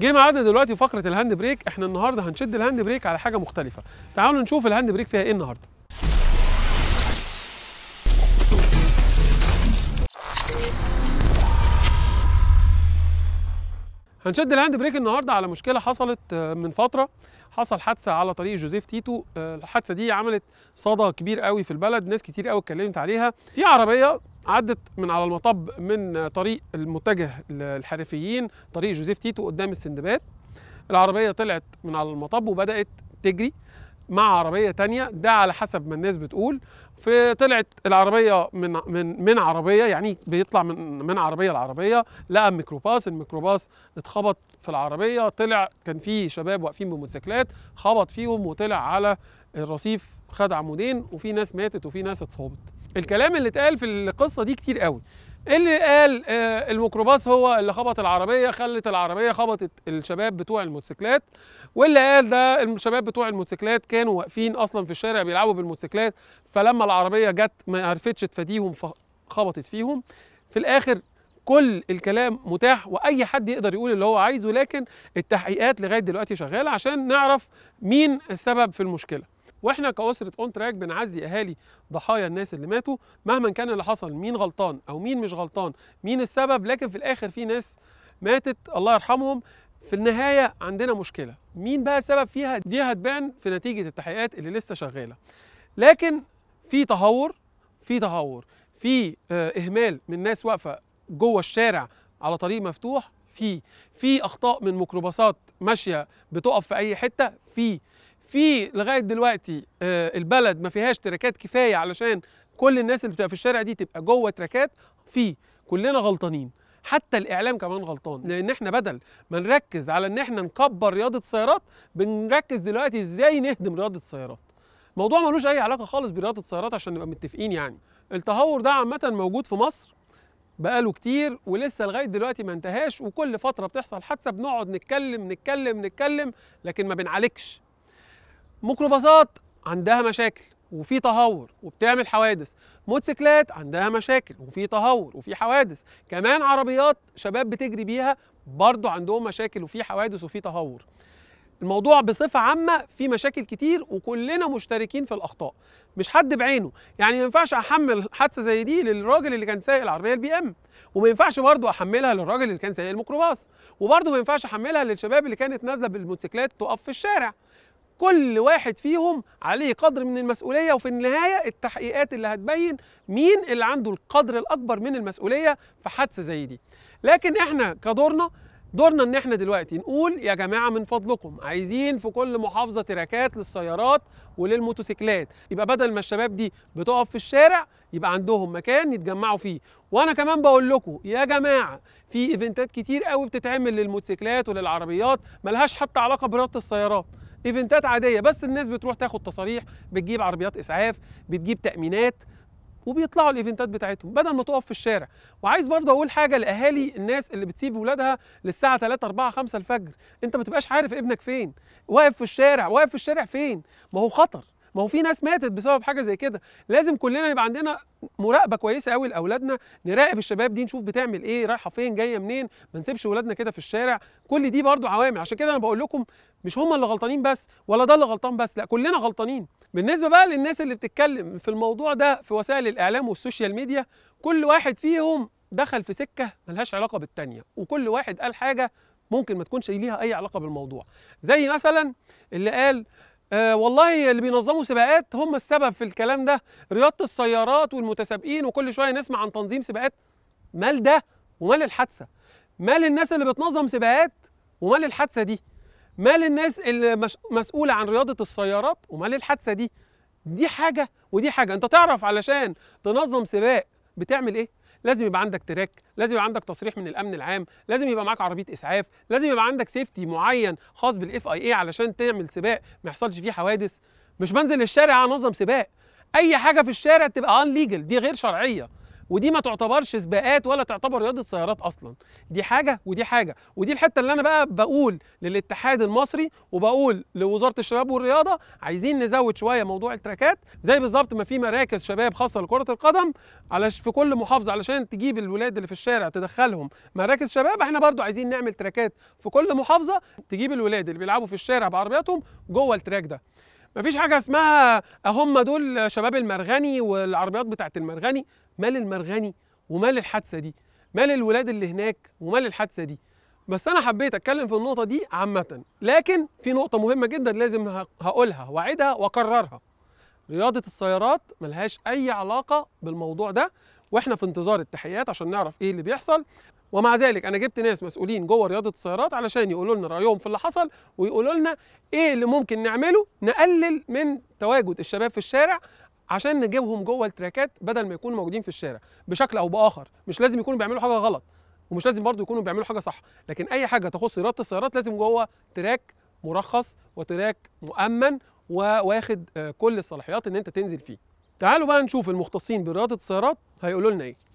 جه معانا دلوقتي فقره الهاند بريك احنا النهارده هنشد الهاند بريك على حاجه مختلفه تعالوا نشوف الهاند بريك فيها ايه النهارده هنشد الهاند بريك النهارده على مشكله حصلت آه، من فتره حصل حادثه على طريق جوزيف تيتو آه، الحادثه دي عملت صدى كبير قوي في البلد ناس كتير قوي اتكلمت عليها في عربيه عدت من على المطب من طريق المتجه للحرفيين طريق جوزيف تيتو قدام السندبات العربيه طلعت من على المطب وبدات تجري مع عربية تانية ده على حسب ما الناس بتقول فطلعت العربية من من من عربية يعني بيطلع من من عربية لعربية لقى ميكروباص الميكروباص اتخبط في العربية طلع كان في شباب واقفين بموتوسيكلات خبط فيهم وطلع على الرصيف خد عمودين وفي ناس ماتت وفي ناس اتصابت الكلام اللي اتقال في القصة دي كتير قوي اللي قال آه، الميكروباص هو اللي خبط العربيه خلت العربيه خبطت الشباب بتوع الموتوسيكلات واللي قال ده الشباب بتوع الموتوسيكلات كانوا واقفين اصلا في الشارع بيلعبوا بالموتوسيكلات فلما العربيه جت ما عرفتش تفاديهم فخبطت فيهم في الاخر كل الكلام متاح واي حد يقدر يقول اللي هو عايزه لكن التحقيقات لغايه دلوقتي شغاله عشان نعرف مين السبب في المشكله واحنا كاسره اون تراك بنعزي اهالي ضحايا الناس اللي ماتوا مهما كان اللي حصل مين غلطان او مين مش غلطان مين السبب لكن في الاخر في ناس ماتت الله يرحمهم في النهايه عندنا مشكله مين بقى السبب فيها دي هتبان في نتيجه التحقيقات اللي لسه شغاله لكن في تهور في تهور في آه، اهمال من ناس واقفه جوه الشارع على طريق مفتوح في في اخطاء من ميكروباصات ماشيه بتقف في اي حته في في لغايه دلوقتي آه، البلد ما فيهاش تراكات كفايه علشان كل الناس اللي بتبقى في الشارع دي تبقى جوه تراكات في كلنا غلطانين حتى الاعلام كمان غلطان لان احنا بدل ما نركز على ان احنا نكبر رياضه السيارات بنركز دلوقتي ازاي نهدم رياضه السيارات موضوع ملوش اي علاقه خالص برياضه السيارات عشان نبقى متفقين يعني التهور ده عامه موجود في مصر بقاله كتير ولسه لغايه دلوقتي ما انتهاش وكل فتره بتحصل حادثه بنقعد نتكلم نتكلم نتكلم لكن ما بنعالجش ميكروباصات عندها مشاكل وفي تهور وبتعمل حوادث موتوسيكلات عندها مشاكل وفي تهور وفي حوادث كمان عربيات شباب بتجري بيها برضه عندهم مشاكل وفي حوادث وفي تهور الموضوع بصفة عامة في مشاكل كتير وكلنا مشتركين في الأخطاء مش حد بعينه يعني ما ينفعش أحمل حادثة زي دي للراجل اللي كان سايق العربية البي ام وما ينفعش برضه أحملها للراجل اللي كان سايق الميكروباص وبرضه ما ينفعش أحملها للشباب اللي كانت نازلة بالموتوسيكلات تقف في الشارع كل واحد فيهم عليه قدر من المسؤولية وفي النهاية التحقيقات اللي هتبين مين اللي عنده القدر الأكبر من المسؤولية في حادثة زي دي لكن احنا كدورنا دورنا ان احنا دلوقتي نقول يا جماعه من فضلكم عايزين في كل محافظه تراكات للسيارات وللموتوسيكلات يبقى بدل ما الشباب دي بتقف في الشارع يبقى عندهم مكان يتجمعوا فيه وانا كمان بقول لكم يا جماعه في ايفنتات كتير قوي بتتعمل للموتوسيكلات وللعربيات ملهاش حتى علاقه برياضه السيارات ايفنتات عاديه بس الناس بتروح تاخد تصاريح بتجيب عربيات اسعاف بتجيب تامينات وبيطلعوا الايفنتات بتاعتهم بدل ما تقف في الشارع وعايز برضه اقول حاجه لاهالي الناس اللي بتسيب ولادها للساعه 3 4 5 الفجر انت ما تبقاش عارف ابنك فين واقف في الشارع واقف في الشارع فين ما هو خطر ما هو في ناس ماتت بسبب حاجه زي كده لازم كلنا يبقى عندنا مراقبه كويسه قوي لاولادنا نراقب الشباب دي نشوف بتعمل ايه رايحه فين جايه منين ما نسيبش اولادنا كده في الشارع كل دي برضو عوامل عشان كده انا بقول لكم مش هم اللي غلطانين بس ولا ده اللي غلطان بس لا كلنا غلطانين بالنسبه بقى للناس اللي بتتكلم في الموضوع ده في وسائل الاعلام والسوشيال ميديا كل واحد فيهم دخل في سكه ملهاش علاقه بالثانيه وكل واحد قال حاجه ممكن ما تكونش ليها اي علاقه بالموضوع زي مثلا اللي قال آه والله اللي بينظموا سباقات هم السبب في الكلام ده رياضه السيارات والمتسابقين وكل شويه نسمع عن تنظيم سباقات مال ده ومال الحادثه مال الناس اللي بتنظم سباقات ومال الحادثه دي مال الناس اللي مسؤوله عن رياضه السيارات ومال الحادثه دي دي حاجه ودي حاجه انت تعرف علشان تنظم سباق بتعمل ايه لازم يبقى عندك تراك لازم يبقى عندك تصريح من الامن العام لازم يبقى معاك عربيه اسعاف لازم يبقى عندك سيفتي معين خاص بالاف اي اي علشان تعمل سباق ما يحصلش فيه حوادث مش بنزل الشارع انظم سباق اي حاجه في الشارع تبقى ان ليجل دي غير شرعيه ودي ما تعتبرش سباقات ولا تعتبر رياضه سيارات اصلا دي حاجه ودي حاجه ودي الحته اللي انا بقى بقول للاتحاد المصري وبقول لوزاره الشباب والرياضه عايزين نزود شويه موضوع التراكات زي بالظبط ما في مراكز شباب خاصه لكره القدم علش في كل محافظه علشان تجيب الولاد اللي في الشارع تدخلهم مراكز شباب احنا برضو عايزين نعمل تراكات في كل محافظه تجيب الولاد اللي بيلعبوا في الشارع بعربياتهم جوه التراك ده مفيش حاجه اسمها هم دول شباب المرغني والعربيات بتاعة المرغني مال المرغني ومال الحادثه دي مال الولاد اللي هناك ومال الحادثه دي بس انا حبيت اتكلم في النقطه دي عامه لكن في نقطه مهمه جدا لازم هقولها واعدها واكررها رياضه السيارات ملهاش اي علاقه بالموضوع ده واحنا في انتظار التحيات عشان نعرف ايه اللي بيحصل ومع ذلك انا جبت ناس مسؤولين جوه رياضه السيارات علشان يقولوا لنا رايهم في اللي حصل ويقولوا لنا ايه اللي ممكن نعمله نقلل من تواجد الشباب في الشارع عشان نجيبهم جوه التراكات بدل ما يكونوا موجودين في الشارع بشكل او باخر مش لازم يكونوا بيعملوا حاجه غلط ومش لازم برضه يكونوا بيعملوا حاجه صح لكن اي حاجه تخص رياضه السيارات لازم جوه تراك مرخص وتراك مؤمن وواخد آه، كل الصلاحيات ان انت تنزل فيه تعالوا بقى نشوف المختصين برياضه السيارات هيقولوا لنا ايه